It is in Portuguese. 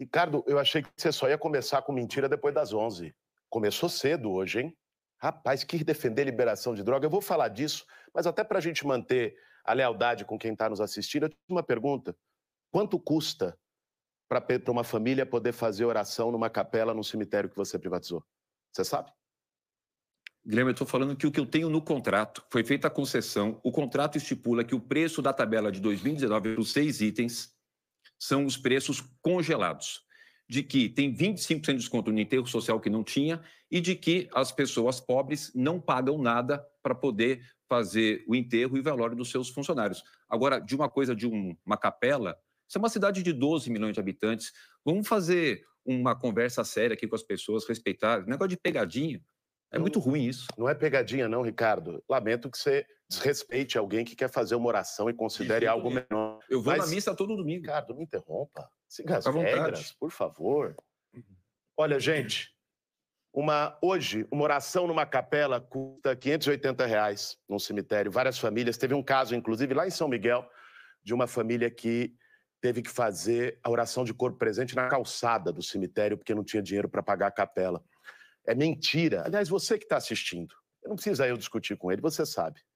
Ricardo, eu achei que você só ia começar com mentira depois das 11. Começou cedo hoje, hein? Rapaz, que defender liberação de droga. Eu vou falar disso, mas até para a gente manter a lealdade com quem está nos assistindo, eu tenho uma pergunta. Quanto custa para uma família poder fazer oração numa capela, num cemitério que você privatizou? Você sabe? Guilherme, eu estou falando que o que eu tenho no contrato foi feita a concessão. O contrato estipula que o preço da tabela de 2019 para os seis itens são os preços congelados, de que tem 25% de desconto no enterro social que não tinha e de que as pessoas pobres não pagam nada para poder fazer o enterro e velório dos seus funcionários. Agora, de uma coisa de um, uma capela, isso é uma cidade de 12 milhões de habitantes, vamos fazer uma conversa séria aqui com as pessoas, respeitar, negócio de pegadinha, é não, muito ruim isso. Não é pegadinha não, Ricardo. Lamento que você desrespeite alguém que quer fazer uma oração e considere algo menor. Eu vou Mas, na missa todo domingo. Cara, não me interrompa. Siga as regras, por favor. Uhum. Olha, gente, uma hoje, uma oração numa capela custa 580 reais num cemitério. Várias famílias. Teve um caso, inclusive, lá em São Miguel, de uma família que teve que fazer a oração de corpo presente na calçada do cemitério, porque não tinha dinheiro para pagar a capela. É mentira. Aliás, você que está assistindo, não precisa eu discutir com ele, você sabe.